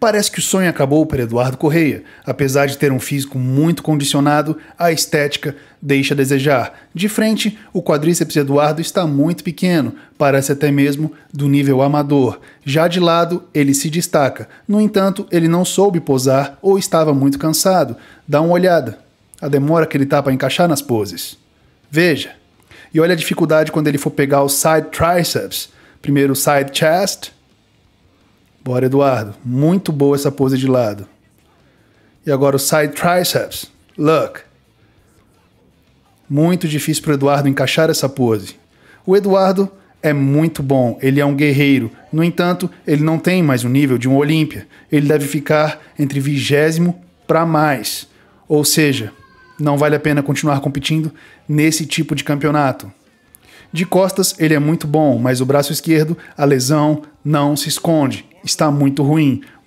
Parece que o sonho acabou para Eduardo Correia. Apesar de ter um físico muito condicionado, a estética deixa a desejar. De frente, o quadríceps Eduardo está muito pequeno, parece até mesmo do nível amador. Já de lado, ele se destaca. No entanto, ele não soube posar ou estava muito cansado. Dá uma olhada. A demora que ele está para encaixar nas poses. Veja. E olha a dificuldade quando ele for pegar o side triceps. Primeiro side chest, Bora, Eduardo. Muito boa essa pose de lado. E agora o side triceps. Look. Muito difícil para o Eduardo encaixar essa pose. O Eduardo é muito bom, ele é um guerreiro. No entanto, ele não tem mais o nível de um Olímpia. Ele deve ficar entre vigésimo para mais. Ou seja, não vale a pena continuar competindo nesse tipo de campeonato. De costas, ele é muito bom, mas o braço esquerdo, a lesão, não se esconde está muito ruim.